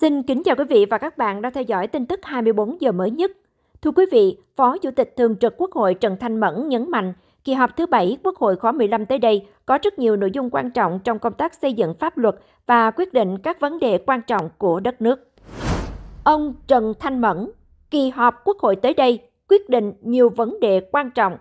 Xin kính chào quý vị và các bạn đã theo dõi tin tức 24 giờ mới nhất. Thưa quý vị, Phó Chủ tịch Thường trực Quốc hội Trần Thanh Mẫn nhấn mạnh, kỳ họp thứ 7 Quốc hội khóa 15 tới đây có rất nhiều nội dung quan trọng trong công tác xây dựng pháp luật và quyết định các vấn đề quan trọng của đất nước. Ông Trần Thanh Mẫn, kỳ họp Quốc hội tới đây quyết định nhiều vấn đề quan trọng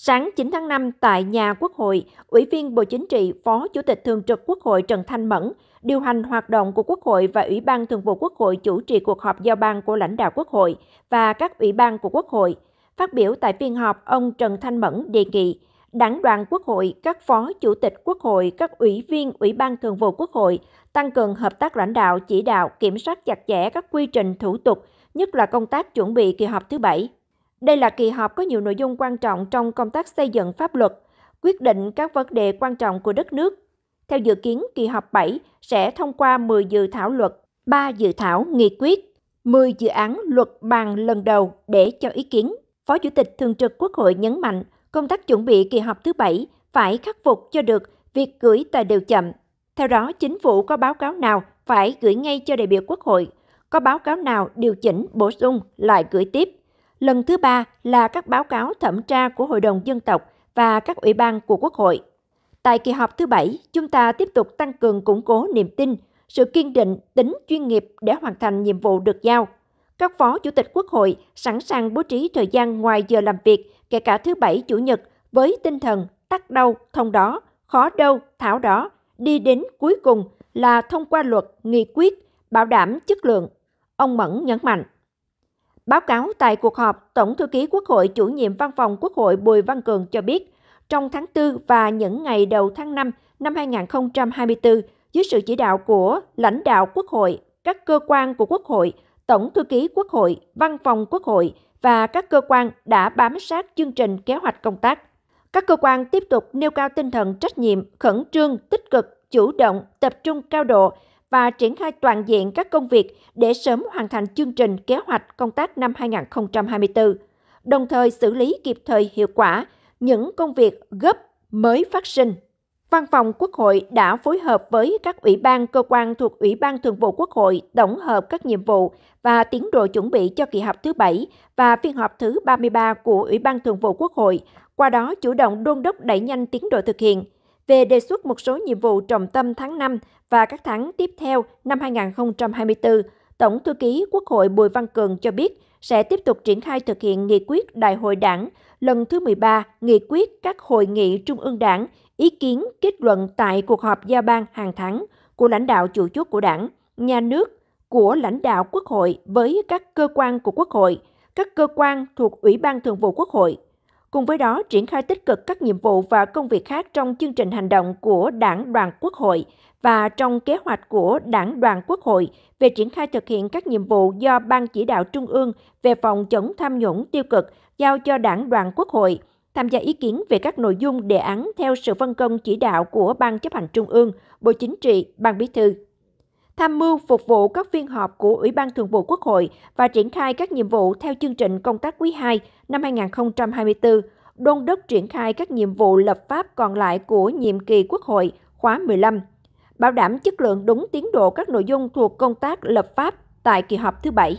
Sáng 9 tháng 5 tại nhà Quốc hội, Ủy viên Bộ Chính trị, Phó Chủ tịch Thường trực Quốc hội Trần Thanh Mẫn điều hành hoạt động của Quốc hội và Ủy ban Thường vụ Quốc hội chủ trì cuộc họp giao ban của lãnh đạo Quốc hội và các ủy ban của Quốc hội. Phát biểu tại phiên họp, ông Trần Thanh Mẫn đề nghị Đảng đoàn Quốc hội, các phó chủ tịch Quốc hội, các ủy viên Ủy ban Thường vụ Quốc hội tăng cường hợp tác lãnh đạo, chỉ đạo, kiểm soát chặt chẽ các quy trình thủ tục, nhất là công tác chuẩn bị kỳ họp thứ bảy đây là kỳ họp có nhiều nội dung quan trọng trong công tác xây dựng pháp luật, quyết định các vấn đề quan trọng của đất nước. Theo dự kiến, kỳ họp 7 sẽ thông qua 10 dự thảo luật, 3 dự thảo nghị quyết, 10 dự án luật bàn lần đầu để cho ý kiến. Phó Chủ tịch Thường trực Quốc hội nhấn mạnh, công tác chuẩn bị kỳ họp thứ 7 phải khắc phục cho được việc gửi tài liệu chậm. Theo đó, chính phủ có báo cáo nào phải gửi ngay cho đại biểu Quốc hội, có báo cáo nào điều chỉnh, bổ sung lại gửi tiếp. Lần thứ ba là các báo cáo thẩm tra của Hội đồng Dân tộc và các ủy ban của Quốc hội. Tại kỳ họp thứ bảy, chúng ta tiếp tục tăng cường củng cố niềm tin, sự kiên định, tính chuyên nghiệp để hoàn thành nhiệm vụ được giao. Các phó chủ tịch Quốc hội sẵn sàng bố trí thời gian ngoài giờ làm việc, kể cả thứ bảy, chủ nhật, với tinh thần tắt đâu, thông đó, khó đâu, thảo đó, đi đến cuối cùng là thông qua luật, nghị quyết, bảo đảm chất lượng. Ông Mẫn nhấn mạnh. Báo cáo tại cuộc họp, Tổng thư ký Quốc hội chủ nhiệm Văn phòng Quốc hội Bùi Văn Cường cho biết, trong tháng 4 và những ngày đầu tháng 5 năm 2024, dưới sự chỉ đạo của lãnh đạo Quốc hội, các cơ quan của Quốc hội, Tổng thư ký Quốc hội, Văn phòng Quốc hội và các cơ quan đã bám sát chương trình kế hoạch công tác. Các cơ quan tiếp tục nêu cao tinh thần trách nhiệm, khẩn trương, tích cực, chủ động, tập trung cao độ và triển khai toàn diện các công việc để sớm hoàn thành chương trình kế hoạch công tác năm 2024, đồng thời xử lý kịp thời hiệu quả những công việc gấp mới phát sinh. Văn phòng Quốc hội đã phối hợp với các ủy ban cơ quan thuộc Ủy ban Thường vụ Quốc hội tổng hợp các nhiệm vụ và tiến độ chuẩn bị cho kỳ họp thứ bảy và phiên họp thứ 33 của Ủy ban Thường vụ Quốc hội, qua đó chủ động đôn đốc đẩy nhanh tiến độ thực hiện – về đề xuất một số nhiệm vụ trọng tâm tháng 5 và các tháng tiếp theo năm 2024, Tổng thư ký Quốc hội Bùi Văn Cường cho biết sẽ tiếp tục triển khai thực hiện nghị quyết Đại hội Đảng lần thứ 13, nghị quyết các hội nghị Trung ương Đảng, ý kiến kết luận tại cuộc họp giao ban hàng tháng của lãnh đạo chủ chốt của Đảng, nhà nước, của lãnh đạo Quốc hội với các cơ quan của Quốc hội, các cơ quan thuộc Ủy ban Thường vụ Quốc hội Cùng với đó, triển khai tích cực các nhiệm vụ và công việc khác trong chương trình hành động của Đảng đoàn Quốc hội và trong kế hoạch của Đảng đoàn Quốc hội về triển khai thực hiện các nhiệm vụ do Ban chỉ đạo Trung ương về phòng chống tham nhũng tiêu cực giao cho Đảng đoàn Quốc hội, tham gia ý kiến về các nội dung đề án theo sự phân công chỉ đạo của Ban chấp hành Trung ương, Bộ Chính trị, Ban Bí thư, tham mưu phục vụ các phiên họp của Ủy ban Thường vụ Quốc hội và triển khai các nhiệm vụ theo chương trình công tác quý 2 năm 2024, đôn đốc triển khai các nhiệm vụ lập pháp còn lại của nhiệm kỳ Quốc hội khóa 15, bảo đảm chất lượng đúng tiến độ các nội dung thuộc công tác lập pháp tại kỳ họp thứ bảy.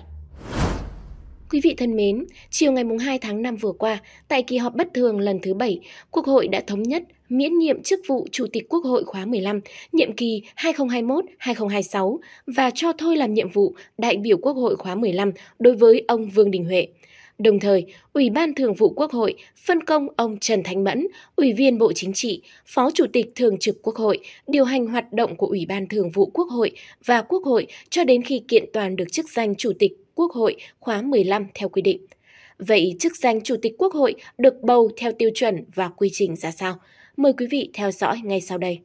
Quý vị thân mến, chiều ngày 2 tháng 5 vừa qua, tại kỳ họp bất thường lần thứ 7, Quốc hội đã thống nhất miễn nhiệm chức vụ Chủ tịch Quốc hội khóa 15, nhiệm kỳ 2021-2026 và cho thôi làm nhiệm vụ đại biểu Quốc hội khóa 15 đối với ông Vương Đình Huệ. Đồng thời, Ủy ban Thường vụ Quốc hội phân công ông Trần Thanh Mẫn, Ủy viên Bộ Chính trị, Phó Chủ tịch Thường trực Quốc hội, điều hành hoạt động của Ủy ban Thường vụ Quốc hội và Quốc hội cho đến khi kiện toàn được chức danh Chủ tịch Quốc hội khóa 15 theo quy định. Vậy chức danh Chủ tịch Quốc hội được bầu theo tiêu chuẩn và quy trình ra sao? Mời quý vị theo dõi ngay sau đây.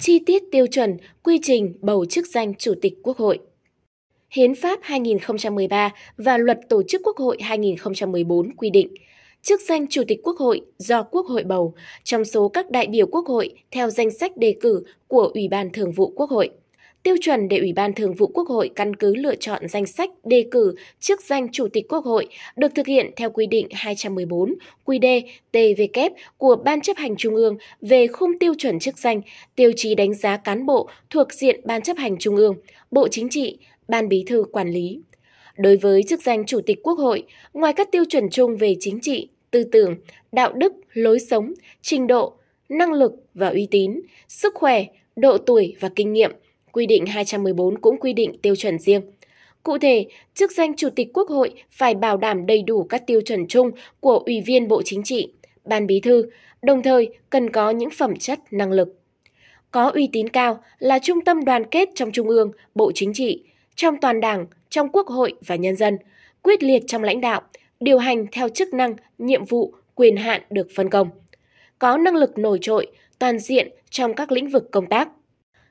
Chi tiết tiêu chuẩn, quy trình bầu chức danh Chủ tịch Quốc hội Hiến pháp 2013 và Luật Tổ chức Quốc hội 2014 quy định chức danh Chủ tịch Quốc hội do Quốc hội bầu trong số các đại biểu Quốc hội theo danh sách đề cử của Ủy ban Thường vụ Quốc hội – Tiêu chuẩn để Ủy ban Thường vụ Quốc hội căn cứ lựa chọn danh sách đề cử chức danh Chủ tịch Quốc hội được thực hiện theo quy định 214 QD TVK của Ban chấp hành Trung ương về khung tiêu chuẩn chức danh, tiêu chí đánh giá cán bộ thuộc diện Ban chấp hành Trung ương, Bộ Chính trị, Ban Bí thư Quản lý. Đối với chức danh Chủ tịch Quốc hội, ngoài các tiêu chuẩn chung về chính trị, tư tưởng, đạo đức, lối sống, trình độ, năng lực và uy tín, sức khỏe, độ tuổi và kinh nghiệm – quy định 214 cũng quy định tiêu chuẩn riêng. Cụ thể, chức danh Chủ tịch Quốc hội phải bảo đảm đầy đủ các tiêu chuẩn chung của Ủy viên Bộ Chính trị, Ban Bí thư, đồng thời cần có những phẩm chất năng lực. Có uy tín cao là trung tâm đoàn kết trong Trung ương, Bộ Chính trị, trong toàn Đảng, trong Quốc hội và nhân dân, quyết liệt trong lãnh đạo, điều hành theo chức năng, nhiệm vụ, quyền hạn được phân công. Có năng lực nổi trội, toàn diện trong các lĩnh vực công tác –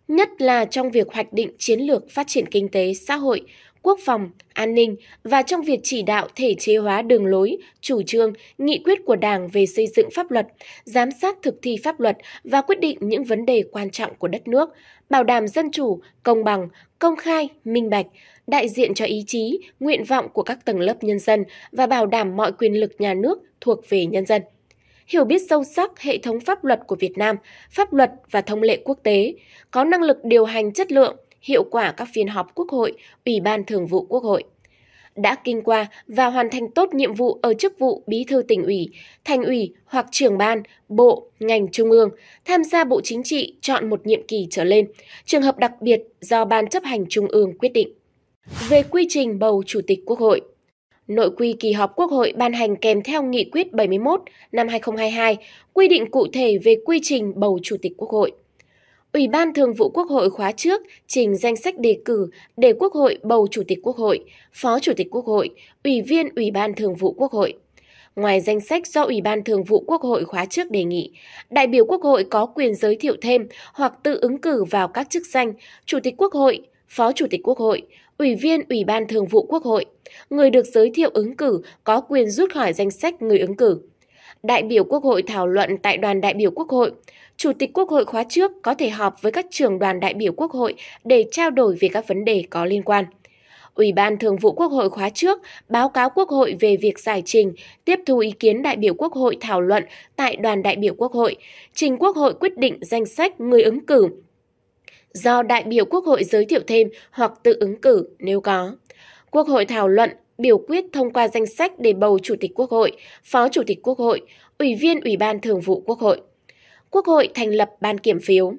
nhất là trong việc hoạch định chiến lược phát triển kinh tế, xã hội, quốc phòng, an ninh và trong việc chỉ đạo thể chế hóa đường lối, chủ trương, nghị quyết của Đảng về xây dựng pháp luật, giám sát thực thi pháp luật và quyết định những vấn đề quan trọng của đất nước, bảo đảm dân chủ, công bằng, công khai, minh bạch, đại diện cho ý chí, nguyện vọng của các tầng lớp nhân dân và bảo đảm mọi quyền lực nhà nước thuộc về nhân dân hiểu biết sâu sắc hệ thống pháp luật của Việt Nam, pháp luật và thông lệ quốc tế, có năng lực điều hành chất lượng, hiệu quả các phiên họp Quốc hội, Ủy ban Thường vụ Quốc hội đã kinh qua và hoàn thành tốt nhiệm vụ ở chức vụ bí thư tỉnh ủy, thành ủy hoặc trưởng ban, bộ, ngành trung ương, tham gia Bộ Chính trị chọn một nhiệm kỳ trở lên, trường hợp đặc biệt do Ban chấp hành Trung ương quyết định. Về quy trình bầu Chủ tịch Quốc hội, Nội quy kỳ họp Quốc hội ban hành kèm theo Nghị quyết 71 năm 2022 quy định cụ thể về quy trình bầu Chủ tịch Quốc hội. Ủy ban Thường vụ Quốc hội khóa trước trình danh sách đề cử để Quốc hội bầu Chủ tịch Quốc hội, Phó Chủ tịch Quốc hội, Ủy viên Ủy ban Thường vụ Quốc hội. Ngoài danh sách do Ủy ban Thường vụ Quốc hội khóa trước đề nghị, đại biểu Quốc hội có quyền giới thiệu thêm hoặc tự ứng cử vào các chức danh Chủ tịch Quốc hội, Phó Chủ tịch Quốc hội, Ủy viên Ủy ban Thường vụ Quốc hội, người được giới thiệu ứng cử có quyền rút khỏi danh sách người ứng cử. Đại biểu Quốc hội thảo luận tại đoàn đại biểu Quốc hội, Chủ tịch Quốc hội khóa trước có thể họp với các trường đoàn đại biểu Quốc hội để trao đổi về các vấn đề có liên quan. Ủy ban Thường vụ Quốc hội khóa trước báo cáo Quốc hội về việc giải trình, tiếp thu ý kiến đại biểu Quốc hội thảo luận tại đoàn đại biểu Quốc hội, trình Quốc hội quyết định danh sách người ứng cử do đại biểu Quốc hội giới thiệu thêm hoặc tự ứng cử nếu có. Quốc hội thảo luận, biểu quyết thông qua danh sách để bầu Chủ tịch Quốc hội, Phó Chủ tịch Quốc hội, Ủy viên Ủy ban Thường vụ Quốc hội. Quốc hội thành lập ban kiểm phiếu.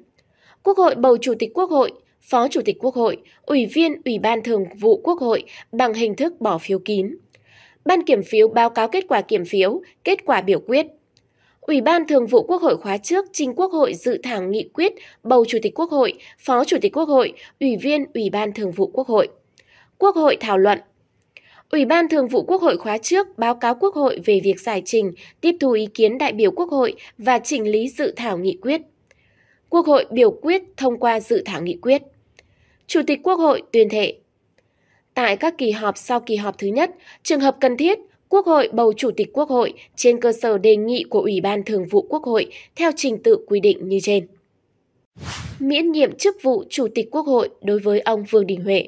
Quốc hội bầu Chủ tịch Quốc hội, Phó Chủ tịch Quốc hội, Ủy viên Ủy ban Thường vụ Quốc hội bằng hình thức bỏ phiếu kín. Ban kiểm phiếu báo cáo kết quả kiểm phiếu, kết quả biểu quyết Ủy ban Thường vụ Quốc hội khóa trước trình Quốc hội dự thảo nghị quyết bầu Chủ tịch Quốc hội, Phó Chủ tịch Quốc hội, Ủy viên Ủy ban Thường vụ Quốc hội. Quốc hội thảo luận Ủy ban Thường vụ Quốc hội khóa trước báo cáo Quốc hội về việc giải trình, tiếp thu ý kiến đại biểu Quốc hội và chỉnh lý dự thảo nghị quyết. Quốc hội biểu quyết thông qua dự thảo nghị quyết. Chủ tịch Quốc hội tuyên thệ Tại các kỳ họp sau kỳ họp thứ nhất, trường hợp cần thiết, Quốc hội bầu Chủ tịch Quốc hội trên cơ sở đề nghị của Ủy ban Thường vụ Quốc hội theo trình tự quy định như trên. Miễn nhiệm chức vụ Chủ tịch Quốc hội đối với ông Vương Đình Huệ.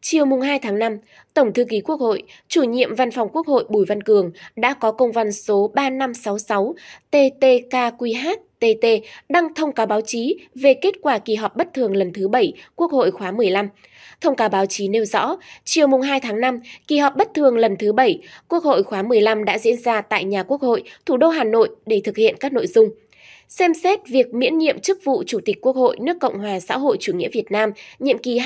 Chiều mùng 2 tháng 5, Tổng thư ký Quốc hội, chủ nhiệm Văn phòng Quốc hội Bùi Văn Cường đã có công văn số 3566 TTKQH TT đăng thông cáo báo chí về kết quả kỳ họp bất thường lần thứ 7 Quốc hội khóa 15. Thông cáo báo chí nêu rõ, chiều mùng 2 tháng 5, kỳ họp bất thường lần thứ 7 Quốc hội khóa 15 đã diễn ra tại nhà Quốc hội, thủ đô Hà Nội để thực hiện các nội dung xem xét việc miễn nhiệm chức vụ Chủ tịch Quốc hội nước Cộng hòa xã hội chủ nghĩa Việt Nam nhiệm kỳ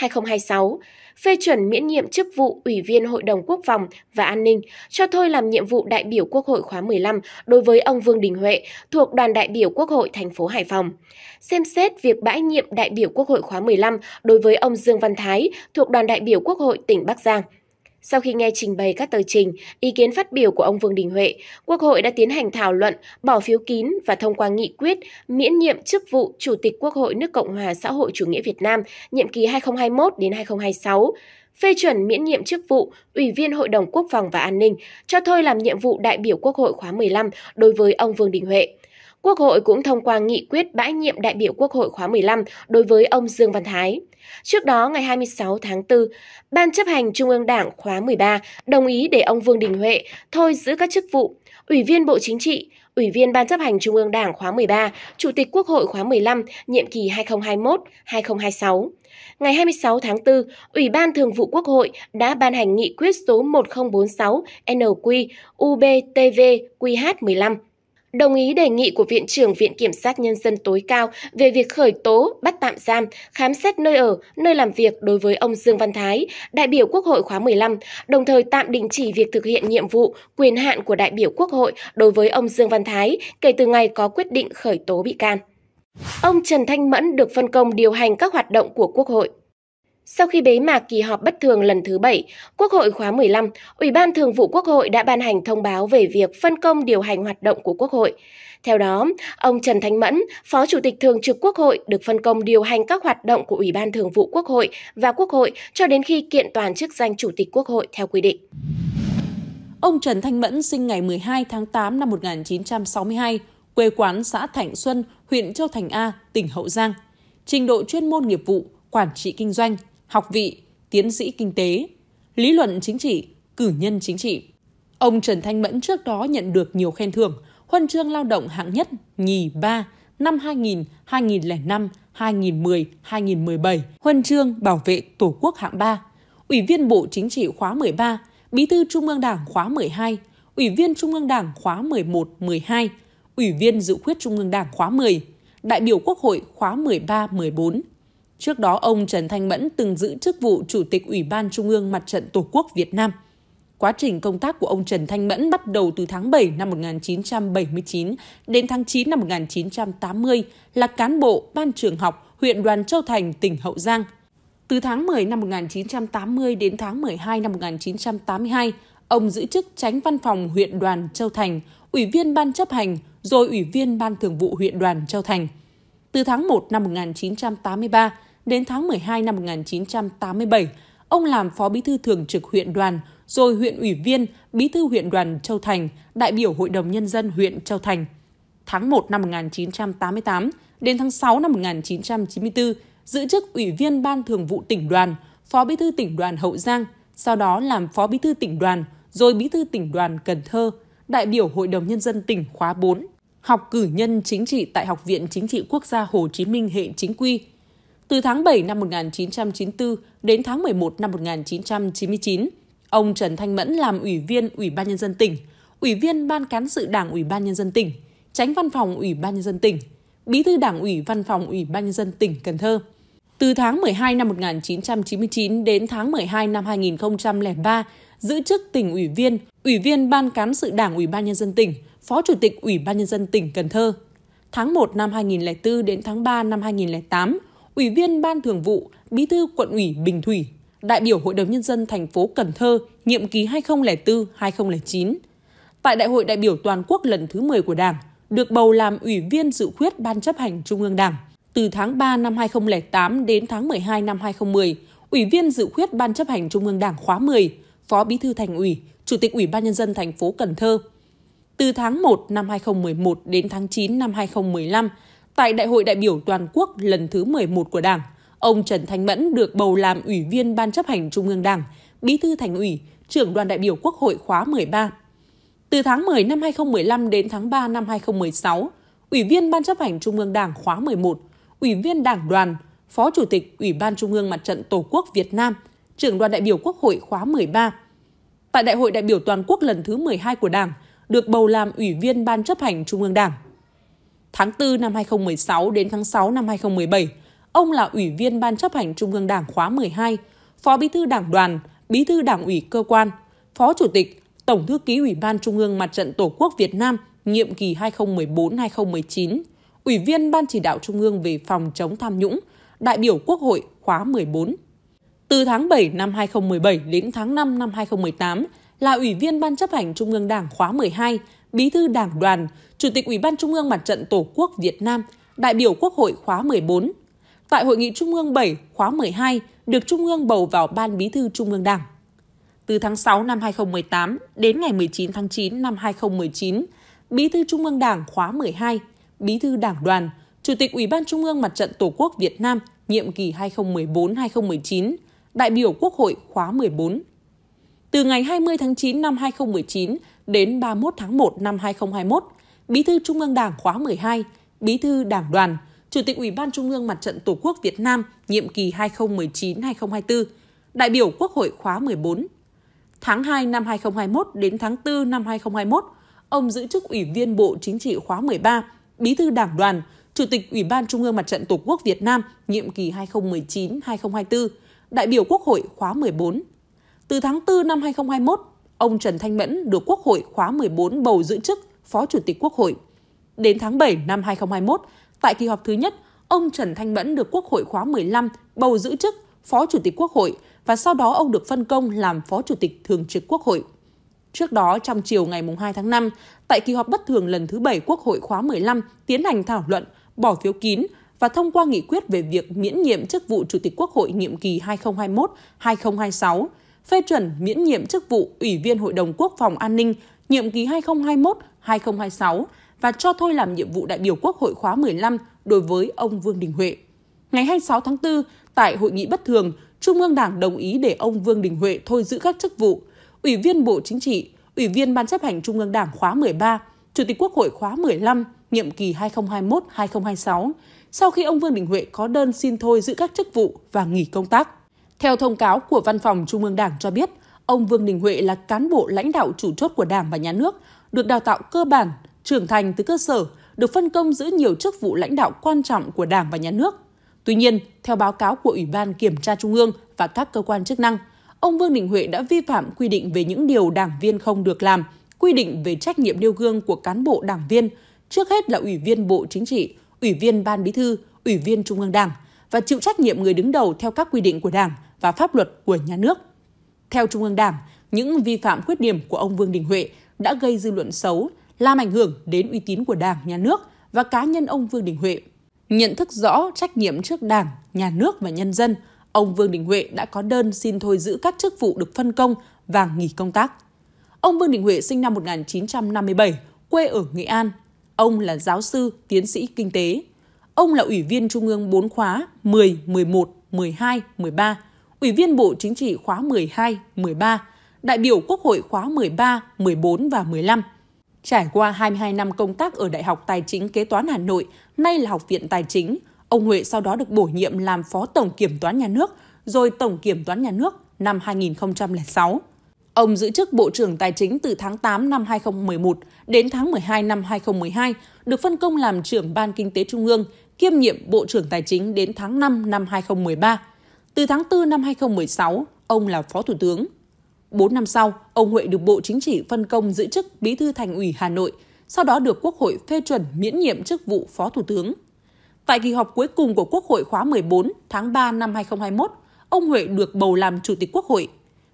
2021-2026, phê chuẩn miễn nhiệm chức vụ Ủy viên Hội đồng Quốc phòng và An ninh, cho thôi làm nhiệm vụ đại biểu Quốc hội khóa 15 đối với ông Vương Đình Huệ thuộc đoàn đại biểu Quốc hội thành phố Hải Phòng. Xem xét việc bãi nhiệm đại biểu Quốc hội khóa 15 đối với ông Dương Văn Thái thuộc đoàn đại biểu Quốc hội tỉnh Bắc Giang. Sau khi nghe trình bày các tờ trình, ý kiến phát biểu của ông Vương Đình Huệ, Quốc hội đã tiến hành thảo luận, bỏ phiếu kín và thông qua nghị quyết miễn nhiệm chức vụ Chủ tịch Quốc hội nước Cộng hòa xã hội chủ nghĩa Việt Nam nhiệm kỳ 2021 đến 2026 phê chuẩn miễn nhiệm chức vụ Ủy viên Hội đồng Quốc phòng và An ninh, cho thôi làm nhiệm vụ đại biểu Quốc hội khóa 15 đối với ông Vương Đình Huệ. Quốc hội cũng thông qua nghị quyết bãi nhiệm đại biểu Quốc hội khóa 15 đối với ông Dương Văn Thái. Trước đó, ngày 26 tháng 4, Ban chấp hành Trung ương Đảng khóa 13 đồng ý để ông Vương Đình Huệ thôi giữ các chức vụ Ủy viên Bộ Chính trị, Ủy viên Ban chấp hành Trung ương Đảng khóa 13, Chủ tịch Quốc hội khóa 15, nhiệm kỳ 2021-2026. Ngày 26 tháng 4, Ủy ban Thường vụ Quốc hội đã ban hành nghị quyết số 1046 NQ UBTV QH15 đồng ý đề nghị của Viện trưởng Viện Kiểm sát Nhân dân tối cao về việc khởi tố, bắt tạm giam, khám xét nơi ở, nơi làm việc đối với ông Dương Văn Thái, đại biểu Quốc hội khóa 15, đồng thời tạm đình chỉ việc thực hiện nhiệm vụ, quyền hạn của đại biểu Quốc hội đối với ông Dương Văn Thái kể từ ngày có quyết định khởi tố bị can. Ông Trần Thanh Mẫn được phân công điều hành các hoạt động của Quốc hội. Sau khi bế mạc kỳ họp bất thường lần thứ 7, Quốc hội khóa 15, Ủy ban Thường vụ Quốc hội đã ban hành thông báo về việc phân công điều hành hoạt động của Quốc hội. Theo đó, ông Trần Thanh Mẫn, Phó Chủ tịch Thường trực Quốc hội được phân công điều hành các hoạt động của Ủy ban Thường vụ Quốc hội và Quốc hội cho đến khi kiện toàn chức danh Chủ tịch Quốc hội theo quy định. Ông Trần Thanh Mẫn sinh ngày 12 tháng 8 năm 1962, quê quán xã Thạnh Xuân, huyện Châu Thành A, tỉnh Hậu Giang. Trình độ chuyên môn nghiệp vụ, quản trị kinh doanh – học vị, tiến sĩ kinh tế, lý luận chính trị, cử nhân chính trị. Ông Trần Thanh Mẫn trước đó nhận được nhiều khen thưởng, huân chương lao động hạng nhất, nhì, ba năm 2000, 2005, 2010, 2017, huân chương bảo vệ Tổ quốc hạng 3, Ủy viên Bộ Chính trị khóa 13, Bí thư Trung ương Đảng khóa 12, Ủy viên Trung ương Đảng khóa 11, 12, Ủy viên Dự khuyết Trung ương Đảng khóa 10, đại biểu Quốc hội khóa 13, 14. Trước đó, ông Trần Thanh Mẫn từng giữ chức vụ Chủ tịch Ủy ban Trung ương Mặt trận Tổ quốc Việt Nam. Quá trình công tác của ông Trần Thanh Mẫn bắt đầu từ tháng 7 năm 1979 đến tháng 9 năm 1980 là cán bộ Ban trường học huyện Đoàn Châu Thành, tỉnh Hậu Giang. Từ tháng 10 năm 1980 đến tháng 12 năm 1982, ông giữ chức tránh văn phòng huyện đoàn Châu Thành, ủy viên ban chấp hành, rồi ủy viên ban thường vụ huyện đoàn Châu Thành. Từ tháng 1 năm 1983 Đến tháng 12 năm 1987, ông làm phó bí thư thường trực huyện đoàn, rồi huyện ủy viên, bí thư huyện đoàn Châu Thành, đại biểu Hội đồng Nhân dân huyện Châu Thành. Tháng 1 năm 1988 đến tháng 6 năm 1994, giữ chức Ủy viên Ban Thường vụ tỉnh đoàn, Phó Bí thư tỉnh đoàn Hậu Giang, sau đó làm Phó Bí thư tỉnh đoàn, rồi Bí thư tỉnh đoàn Cần Thơ, đại biểu Hội đồng Nhân dân tỉnh khóa 4, học cử nhân chính trị tại Học viện Chính trị Quốc gia Hồ Chí Minh hệ chính quy, từ tháng 7 năm 1994 đến tháng 11 năm 1999, ông Trần Thanh Mẫn làm Ủy viên Ủy ban Nhân dân tỉnh, Ủy viên Ban Cán sự Đảng Ủy ban Nhân dân tỉnh, Tránh Văn phòng Ủy ban Nhân dân tỉnh, Bí thư Đảng ủy Văn phòng Ủy ban Nhân dân tỉnh Cần Thơ. Từ tháng 12 năm 1999 đến tháng 12 năm 2003, giữ chức tỉnh ủy viên, ủy viên Ban Cán sự Đảng Ủy ban Nhân dân tỉnh, Phó Chủ tịch Ủy ban Nhân dân tỉnh Cần Thơ. Tháng 1 năm 2004 đến tháng 3 năm 2008, Ủy viên Ban Thường vụ, Bí thư quận ủy Bình Thủy, đại biểu Hội đồng Nhân dân thành phố Cần Thơ, nhiệm kỳ 2004-2009. Tại Đại hội đại biểu toàn quốc lần thứ 10 của Đảng, được bầu làm Ủy viên dự khuyết Ban chấp hành Trung ương Đảng. Từ tháng 3 năm 2008 đến tháng 12 năm 2010, Ủy viên dự khuyết Ban chấp hành Trung ương Đảng khóa 10, Phó Bí thư Thành ủy, Chủ tịch Ủy ban Nhân dân thành phố Cần Thơ. Từ tháng 1 năm 2011 đến tháng 9 năm 2015, Tại Đại hội đại biểu toàn quốc lần thứ 11 của Đảng, ông Trần Thanh Mẫn được bầu làm Ủy viên Ban chấp hành Trung ương Đảng, Bí thư Thành ủy, trưởng đoàn đại biểu Quốc hội khóa 13. Từ tháng 10 năm 2015 đến tháng 3 năm 2016, Ủy viên Ban chấp hành Trung ương Đảng khóa 11, Ủy viên Đảng đoàn, Phó Chủ tịch Ủy ban Trung ương Mặt trận Tổ quốc Việt Nam, trưởng đoàn đại biểu Quốc hội khóa 13. Tại Đại hội đại biểu toàn quốc lần thứ 12 của Đảng, được bầu làm Ủy viên Ban chấp hành Trung ương Đảng, tháng 4 năm 2016 đến tháng 6 năm 2017, ông là Ủy viên Ban chấp hành Trung ương Đảng khóa 12, Phó Bí thư Đảng đoàn, Bí thư Đảng ủy cơ quan, Phó Chủ tịch, Tổng thư ký Ủy ban Trung ương Mặt trận Tổ quốc Việt Nam nhiệm kỳ 2014-2019, Ủy viên Ban chỉ đạo Trung ương về phòng chống tham nhũng, đại biểu Quốc hội khóa 14. Từ tháng 7 năm 2017 đến tháng 5 năm 2018 là Ủy viên Ban chấp hành Trung ương Đảng khóa 12, Bí thư Đảng đoàn, Chủ tịch Ủy ban Trung ương Mặt trận Tổ quốc Việt Nam, đại biểu Quốc hội khóa 14. Tại Hội nghị Trung ương 7 khóa 12 được Trung ương bầu vào Ban Bí thư Trung ương Đảng. Từ tháng 6 năm 2018 đến ngày 19 tháng 9 năm 2019, Bí thư Trung ương Đảng khóa 12, Bí thư Đảng đoàn, Chủ tịch Ủy ban Trung ương Mặt trận Tổ quốc Việt Nam nhiệm kỳ 2014-2019, đại biểu Quốc hội khóa 14. Từ ngày 20 tháng 9 năm 2019 đến 31 tháng 1 năm 2021, Bí thư Trung ương Đảng khóa 12, Bí thư Đảng đoàn, Chủ tịch Ủy ban Trung ương Mặt trận Tổ quốc Việt Nam nhiệm kỳ 2019-2024, đại biểu Quốc hội khóa 14. Tháng 2 năm 2021 đến tháng 4 năm 2021, ông giữ chức Ủy viên Bộ Chính trị khóa 13, Bí thư Đảng đoàn, Chủ tịch Ủy ban Trung ương Mặt trận Tổ quốc Việt Nam nhiệm kỳ 2019-2024, đại biểu Quốc hội khóa 14. Từ tháng 4 năm 2021, ông Trần Thanh Mẫn được Quốc hội khóa 14 bầu giữ chức Phó Chủ tịch Quốc hội. Đến tháng 7 năm 2021, tại kỳ họp thứ nhất, ông Trần Thanh Mẫn được Quốc hội khóa 15 bầu giữ chức Phó Chủ tịch Quốc hội và sau đó ông được phân công làm Phó Chủ tịch Thường trực Quốc hội. Trước đó, trong chiều ngày 2 tháng 5, tại kỳ họp bất thường lần thứ 7 Quốc hội khóa 15 tiến hành thảo luận, bỏ phiếu kín và thông qua nghị quyết về việc miễn nhiệm chức vụ Chủ tịch Quốc hội nhiệm kỳ 2021-2026 phê chuẩn miễn nhiệm chức vụ Ủy viên Hội đồng Quốc phòng An ninh nhiệm kỳ 2021-2026 và cho thôi làm nhiệm vụ đại biểu Quốc hội khóa 15 đối với ông Vương Đình Huệ. Ngày 26 tháng 4, tại hội nghị bất thường, Trung ương Đảng đồng ý để ông Vương Đình Huệ thôi giữ các chức vụ Ủy viên Bộ Chính trị, Ủy viên Ban chấp hành Trung ương Đảng khóa 13, Chủ tịch Quốc hội khóa 15, nhiệm kỳ 2021-2026, sau khi ông Vương Đình Huệ có đơn xin thôi giữ các chức vụ và nghỉ công tác. Theo thông cáo của Văn phòng Trung ương Đảng cho biết, ông Vương Đình Huệ là cán bộ lãnh đạo chủ chốt của Đảng và Nhà nước, được đào tạo cơ bản, trưởng thành từ cơ sở, được phân công giữ nhiều chức vụ lãnh đạo quan trọng của Đảng và Nhà nước. Tuy nhiên, theo báo cáo của Ủy ban Kiểm tra Trung ương và các cơ quan chức năng, ông Vương Đình Huệ đã vi phạm quy định về những điều đảng viên không được làm, quy định về trách nhiệm nêu gương của cán bộ đảng viên, trước hết là Ủy viên Bộ Chính trị, Ủy viên Ban Bí thư, Ủy viên Trung ương Đảng và chịu trách nhiệm người đứng đầu theo các quy định của Đảng – và pháp luật của nhà nước. Theo Trung ương Đảng, những vi phạm khuyết điểm của ông Vương Đình Huệ đã gây dư luận xấu, làm ảnh hưởng đến uy tín của Đảng, nhà nước và cá nhân ông Vương Đình Huệ. Nhận thức rõ trách nhiệm trước Đảng, nhà nước và nhân dân, ông Vương Đình Huệ đã có đơn xin thôi giữ các chức vụ được phân công và nghỉ công tác. Ông Vương Đình Huệ sinh năm 1957, quê ở Nghệ An. Ông là giáo sư, tiến sĩ kinh tế. Ông là ủy viên Trung ương 4 khóa 10, 11, 12, 13 Ủy viên Bộ Chính trị khóa 12, 13, đại biểu Quốc hội khóa 13, 14 và 15. Trải qua 22 năm công tác ở Đại học Tài chính Kế toán Hà Nội, nay là Học viện Tài chính, ông Huệ sau đó được bổ nhiệm làm Phó Tổng Kiểm toán Nhà nước, rồi Tổng Kiểm toán Nhà nước năm 2006. Ông giữ chức Bộ trưởng Tài chính từ tháng 8 năm 2011 đến tháng 12 năm 2012, được phân công làm trưởng Ban Kinh tế Trung ương, kiêm nhiệm Bộ trưởng Tài chính đến tháng 5 năm 2013. Từ tháng 4 năm 2016, ông là Phó Thủ tướng. Bốn năm sau, ông Huệ được Bộ Chính trị phân công giữ chức Bí thư Thành ủy Hà Nội, sau đó được Quốc hội phê chuẩn miễn nhiệm chức vụ Phó Thủ tướng. Tại kỳ họp cuối cùng của Quốc hội khóa 14 tháng 3 năm 2021, ông Huệ được bầu làm Chủ tịch Quốc hội.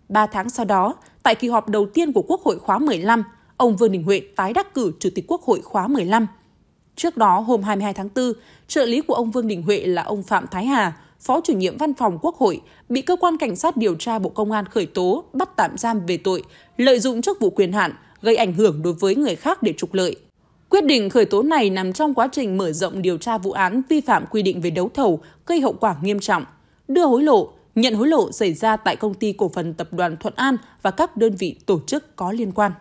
Ba tháng sau đó, tại kỳ họp đầu tiên của Quốc hội khóa 15, ông Vương Đình Huệ tái đắc cử Chủ tịch Quốc hội khóa 15. Trước đó, hôm 22 tháng 4, trợ lý của ông Vương Đình Huệ là ông Phạm Thái Hà, Phó chủ nhiệm Văn phòng Quốc hội, bị cơ quan cảnh sát điều tra Bộ Công an khởi tố, bắt tạm giam về tội lợi dụng chức vụ quyền hạn, gây ảnh hưởng đối với người khác để trục lợi. Quyết định khởi tố này nằm trong quá trình mở rộng điều tra vụ án vi phạm quy định về đấu thầu gây hậu quả nghiêm trọng, đưa hối lộ, nhận hối lộ xảy ra tại công ty cổ phần tập đoàn Thuận An và các đơn vị tổ chức có liên quan.